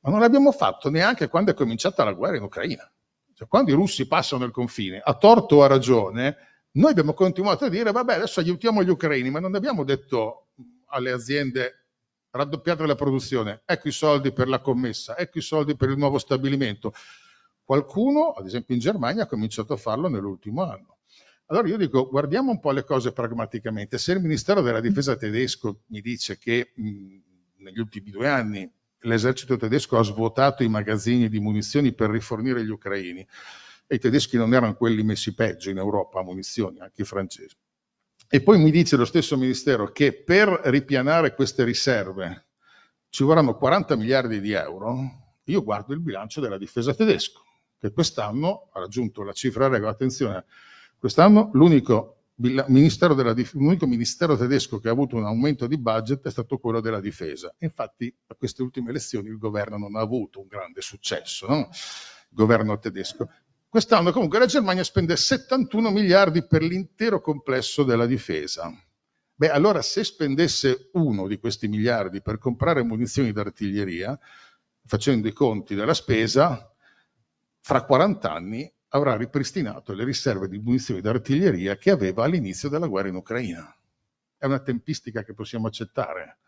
Ma non l'abbiamo fatto neanche quando è cominciata la guerra in Ucraina. Cioè, quando i russi passano il confine, a torto o a ragione, noi abbiamo continuato a dire, vabbè, adesso aiutiamo gli ucraini, ma non abbiamo detto alle aziende raddoppiate la produzione, ecco i soldi per la commessa, ecco i soldi per il nuovo stabilimento. Qualcuno, ad esempio in Germania, ha cominciato a farlo nell'ultimo anno. Allora io dico, guardiamo un po' le cose pragmaticamente. Se il Ministero della Difesa tedesco mi dice che mh, negli ultimi due anni l'esercito tedesco ha svuotato i magazzini di munizioni per rifornire gli ucraini, e i tedeschi non erano quelli messi peggio in Europa a munizioni, anche i francesi. E poi mi dice lo stesso Ministero che per ripianare queste riserve ci vorranno 40 miliardi di euro, io guardo il bilancio della difesa tedesco, che quest'anno ha raggiunto la cifra regola, attenzione, quest'anno l'unico ministero, della, l'unico ministero tedesco che ha avuto un aumento di budget è stato quello della difesa. Infatti a queste ultime elezioni il governo non ha avuto un grande successo, no? il governo tedesco quest'anno comunque la Germania spende 71 miliardi per l'intero complesso della difesa. Beh, allora se spendesse uno di questi miliardi per comprare munizioni d'artiglieria, facendo i conti della spesa, fra 40 anni avrà ripristinato le riserve di munizioni d'artiglieria che aveva all'inizio della guerra in Ucraina. È una tempistica che possiamo accettare.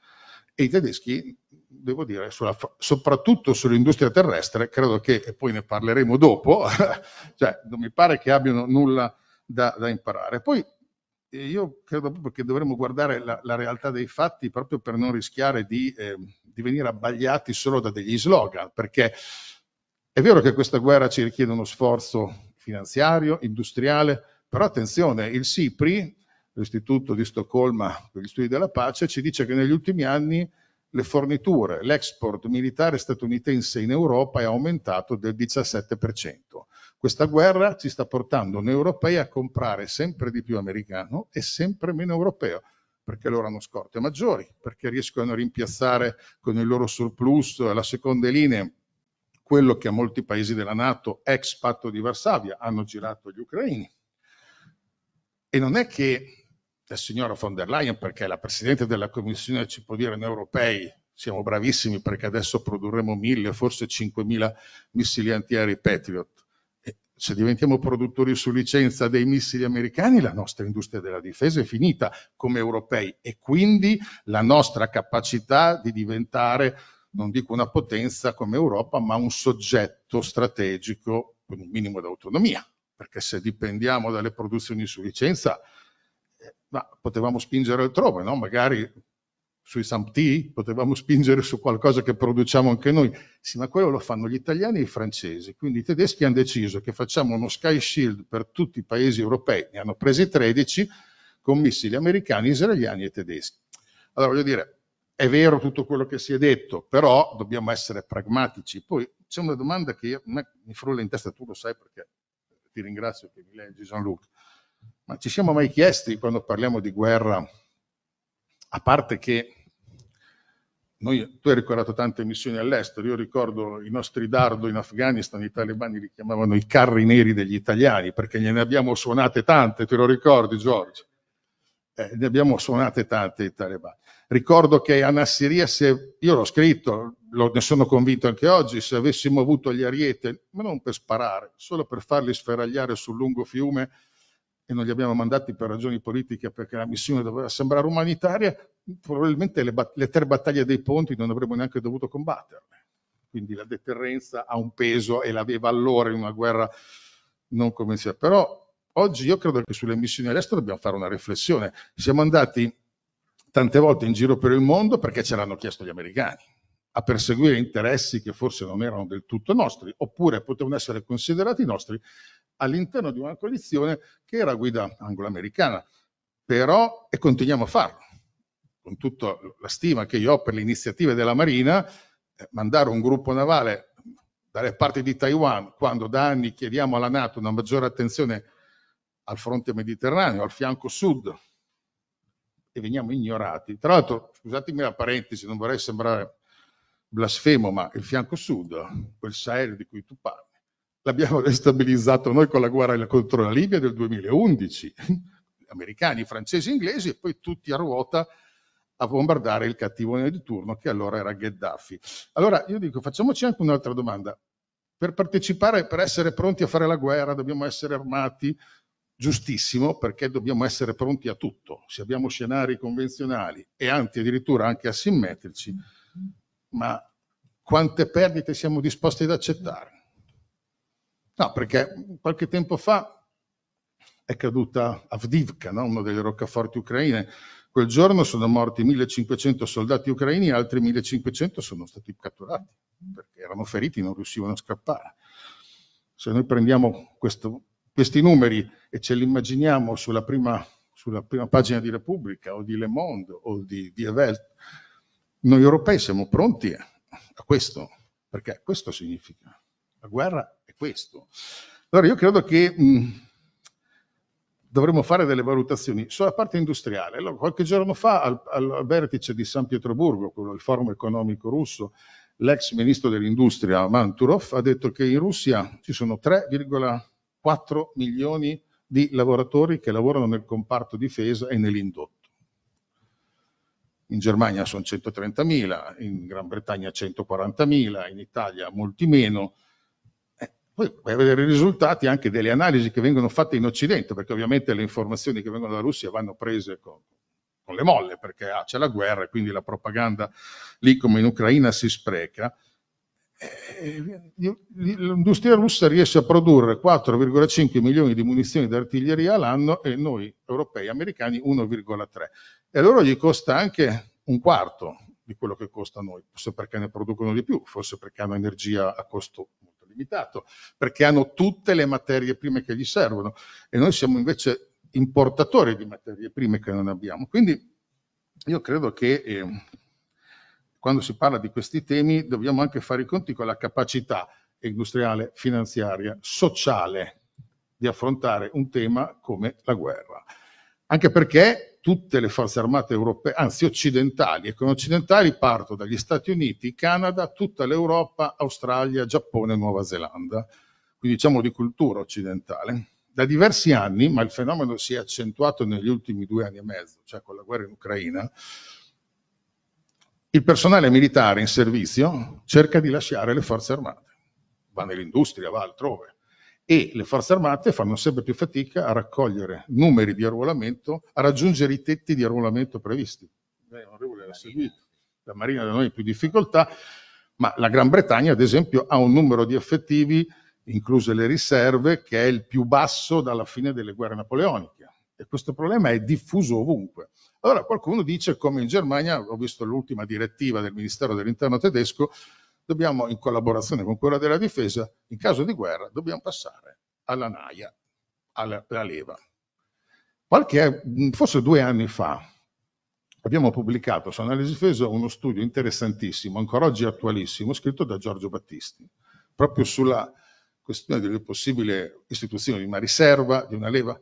E i tedeschi devo dire, sulla, soprattutto sull'industria terrestre, credo che, e poi ne parleremo dopo, cioè, non mi pare che abbiano nulla da, da imparare. Poi eh, io credo proprio che dovremmo guardare la, la, realtà dei fatti proprio per non rischiare di, eh, di, venire abbagliati solo da degli slogan, perché è vero che questa guerra ci richiede uno sforzo finanziario, industriale, però attenzione, il SIPRI, l'Istituto di Stoccolma per gli Studi della Pace, ci dice che negli ultimi anni le forniture, l'export militare statunitense in Europa è aumentato del 17%. Questa guerra ci sta portando noi europei a comprare sempre di più americano e sempre meno europeo, perché loro hanno scorte maggiori, perché riescono a rimpiazzare con il loro surplus la seconda linea quello che a molti paesi della Nato, ex patto di Varsavia, hanno girato gli ucraini. E non è che la signora von der Leyen, perché la Presidente della Commissione ci può dire noi europei siamo bravissimi perché adesso produrremo mille, forse 5.000 missili antiaerei Patriot. E se diventiamo produttori su licenza dei missili americani, la nostra industria della difesa è finita come europei e quindi la nostra capacità di diventare, non dico una potenza come Europa, ma un soggetto strategico con un minimo di autonomia, perché se dipendiamo dalle produzioni su licenza, ma potevamo spingere altrove, no? magari sui Sampti, potevamo spingere su qualcosa che produciamo anche noi. Sì, ma quello lo fanno gli italiani e i francesi. Quindi i tedeschi hanno deciso che facciamo uno Sky Shield per tutti i paesi europei, ne hanno presi 13 con missili americani, israeliani e tedeschi. Allora voglio dire, è vero tutto quello che si è detto, però dobbiamo essere pragmatici. Poi c'è una domanda che io, mi frulla in testa, tu lo sai perché ti ringrazio che mi leggi Gianluca. Ma ci siamo mai chiesti quando parliamo di guerra, a parte che noi, tu hai ricordato tante missioni all'estero, io ricordo i nostri dardo in Afghanistan, i talebani li chiamavano i carri neri degli italiani, perché ne abbiamo suonate tante, te lo ricordi Giorgio? Eh, ne abbiamo suonate tante i talebani. Ricordo che a Nassiria, se, io l'ho scritto, lo, ne sono convinto anche oggi, se avessimo avuto gli ariete, ma non per sparare, solo per farli sferagliare sul lungo fiume, e non li abbiamo mandati per ragioni politiche perché la missione doveva sembrare umanitaria, probabilmente le, le tre battaglie dei ponti non avremmo neanche dovuto combatterle. Quindi la deterrenza ha un peso e l'aveva allora in una guerra non convenzionale. Però oggi io credo che sulle missioni all'estero dobbiamo fare una riflessione. Siamo andati tante volte in giro per il mondo perché ce l'hanno chiesto gli americani a perseguire interessi che forse non erano del tutto nostri, oppure potevano essere considerati nostri, all'interno di una coalizione che era a guida angloamericana. Però, e continuiamo a farlo, con tutta la stima che io ho per le iniziative della Marina, eh, mandare un gruppo navale dalle parti di Taiwan, quando da anni chiediamo alla Nato una maggiore attenzione al fronte mediterraneo, al fianco sud, e veniamo ignorati. Tra l'altro, scusatemi la parentesi, non vorrei sembrare blasfemo, ma il fianco sud, quel Sahel di cui tu parli, l'abbiamo destabilizzato noi con la guerra contro la Libia del 2011, americani, francesi, inglesi e poi tutti a ruota a bombardare il cattivone di turno che allora era Gheddafi. Allora io dico facciamoci anche un'altra domanda. Per partecipare, per essere pronti a fare la guerra dobbiamo essere armati, giustissimo perché dobbiamo essere pronti a tutto, se abbiamo scenari convenzionali e anti addirittura anche asimmetrici, ma quante perdite siamo disposti ad accettare? No, perché qualche tempo fa è caduta Avdivka, no? una delle roccaforti ucraine. Quel giorno sono morti 1500 soldati ucraini e altri 1500 sono stati catturati perché erano feriti, non riuscivano a scappare. Se noi prendiamo questo, questi numeri e ce li immaginiamo sulla prima, sulla prima, pagina di Repubblica o di Le Monde o di, Die Welt, noi europei siamo pronti a questo, perché questo significa la guerra è questo. Allora io credo che mh, dovremmo fare delle valutazioni sulla parte industriale. Allora, qualche giorno fa al, al, vertice di San Pietroburgo, con il forum economico russo, l'ex ministro dell'industria Manturov ha detto che in Russia ci sono 3,4 milioni di lavoratori che lavorano nel comparto difesa e nell'indotto. In Germania sono 130.000, in Gran Bretagna 140.000, in Italia molti meno. Poi vai a vedere i risultati anche delle analisi che vengono fatte in Occidente, perché ovviamente le informazioni che vengono dalla Russia vanno prese con, con le molle, perché ah, c'è la guerra e quindi la propaganda lì come in Ucraina si spreca. Eh, eh, l'industria russa riesce a produrre 4,5 milioni di munizioni d'artiglieria all'anno e noi europei e americani 1,3. E loro gli costa anche un quarto di quello che costa noi, forse perché ne producono di più, forse perché hanno energia a costo limitato, perché hanno tutte le materie prime che gli servono e noi siamo invece importatori di materie prime che non abbiamo. Quindi io credo che eh, quando si parla di questi temi dobbiamo anche fare i conti con la capacità industriale, finanziaria, sociale di affrontare un tema come la guerra. Anche perché tutte le forze armate europee, anzi occidentali, e con occidentali parto dagli Stati Uniti, Canada, tutta l'Europa, Australia, Giappone, Nuova Zelanda, quindi diciamo di cultura occidentale. Da diversi anni, ma il fenomeno si è accentuato negli ultimi due anni e mezzo, cioè con la guerra in Ucraina, il personale militare in servizio cerca di lasciare le forze armate, va nell'industria, va altrove e le forze armate fanno sempre più fatica a raccogliere numeri di arruolamento, a raggiungere i tetti di arruolamento previsti. Lei, eh, onorevole, l'ha seguito. La Marina da noi ha più difficoltà, ma la Gran Bretagna, ad esempio, ha un numero di effettivi, incluse le riserve, che è il più basso dalla fine delle guerre napoleoniche. E questo problema è diffuso ovunque. Allora qualcuno dice, come in Germania, ho visto l'ultima direttiva del Ministero dell'Interno tedesco, dobbiamo in collaborazione con quella della difesa, in caso di guerra, dobbiamo passare alla naia, alla, alla leva. Qualche, forse due anni fa, abbiamo pubblicato su Analisi Difesa uno studio interessantissimo, ancora oggi attualissimo, scritto da Giorgio Battisti, proprio sulla questione delle possibili istituzioni di una riserva, di una leva.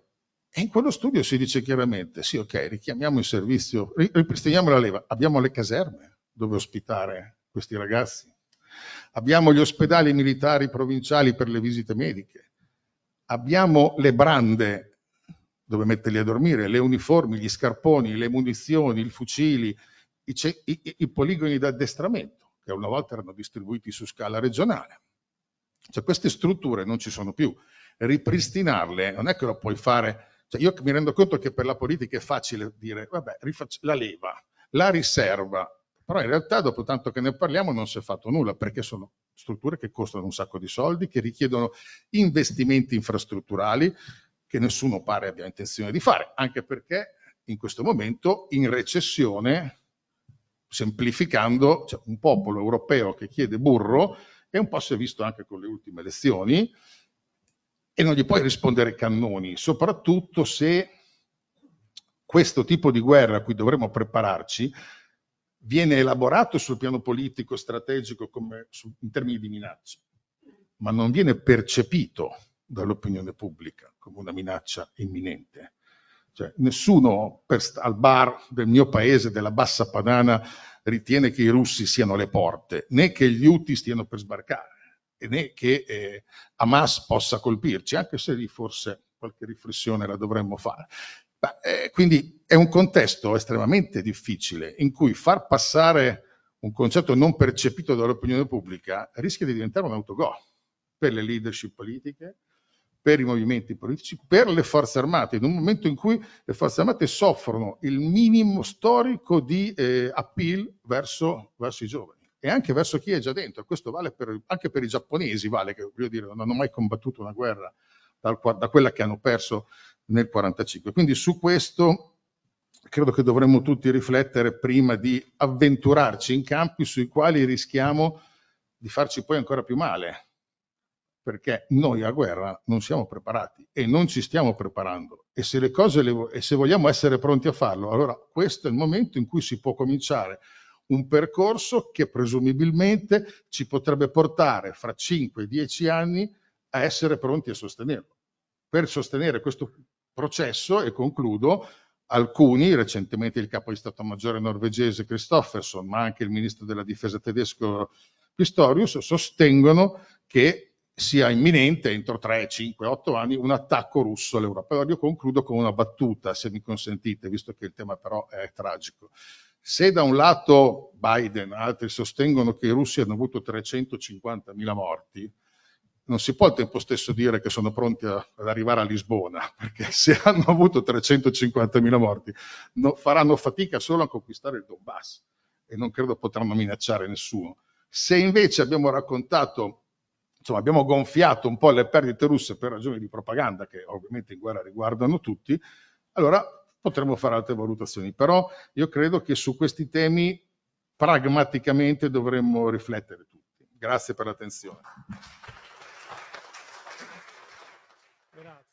E in quello studio si dice chiaramente, sì ok, richiamiamo il servizio, ripristiniamo la leva, abbiamo le caserme dove ospitare questi ragazzi, Abbiamo gli ospedali militari provinciali per le visite mediche. Abbiamo le brande dove metterli a dormire, le uniformi, gli scarponi, le munizioni, i fucili, i, i, i poligoni d'addestramento, che una volta erano distribuiti su scala regionale. Cioè queste strutture non ci sono più. Ripristinarle non è che lo puoi fare. Cioè io mi rendo conto che per la politica è facile dire, vabbè, la leva, la riserva, però in realtà dopo tanto che ne parliamo non si è fatto nulla perché sono strutture che costano un sacco di soldi, che richiedono investimenti infrastrutturali che nessuno pare abbia intenzione di fare, anche perché in questo momento in recessione, semplificando, cioè un popolo europeo che chiede burro e un po' si è visto anche con le ultime elezioni, e non gli puoi rispondere cannoni, soprattutto se questo tipo di guerra a cui dovremmo prepararci viene elaborato sul piano politico, strategico, come su, in termini di minaccia, ma non viene percepito dall'opinione pubblica come una minaccia imminente. Cioè, nessuno per, al bar del mio paese, della Bassa Padana, ritiene che i russi siano alle porte, né che gli UTI stiano per sbarcare, né che eh, Hamas possa colpirci, anche se lì forse qualche riflessione la dovremmo fare. Eh, quindi è un contesto estremamente difficile in cui far passare un concetto non percepito dall'opinione pubblica rischia di diventare un autogol per le leadership politiche, per i movimenti politici, per le forze armate, in un momento in cui le forze armate soffrono il minimo storico di eh, appeal verso, verso, i giovani e anche verso chi è già dentro. Questo vale per, anche per i giapponesi, vale che voglio dire, non hanno mai combattuto una guerra da quella che hanno perso nel 45. Quindi su questo credo che dovremmo tutti riflettere prima di avventurarci in campi sui quali rischiamo di farci poi ancora più male, perché noi a guerra non siamo preparati e non ci stiamo preparando e se, le cose le, e se vogliamo essere pronti a farlo, allora questo è il momento in cui si può cominciare un percorso che presumibilmente ci potrebbe portare fra 5-10 anni a essere pronti a sostenerlo. Per sostenere questo processo, e concludo, alcuni, recentemente il capo di Stato Maggiore norvegese Christofferson, ma anche il ministro della Difesa tedesco Pistorius, sostengono che sia imminente entro 3, 5, 8 anni un attacco russo all'Europa. Allora io concludo con una battuta, se mi consentite, visto che il tema però è tragico. Se da un lato Biden e altri sostengono che i russi hanno avuto 350.000 morti, non si può al tempo stesso dire che sono pronti a, ad arrivare a Lisbona, perché se hanno avuto 350.000 morti no, faranno fatica solo a conquistare il Donbass e non credo potranno minacciare nessuno. Se invece abbiamo raccontato, insomma abbiamo gonfiato un po' le perdite russe per ragioni di propaganda, che ovviamente in guerra riguardano tutti, allora potremmo fare altre valutazioni. Però io credo che su questi temi pragmaticamente dovremmo riflettere tutti. Grazie per l'attenzione. Grazie.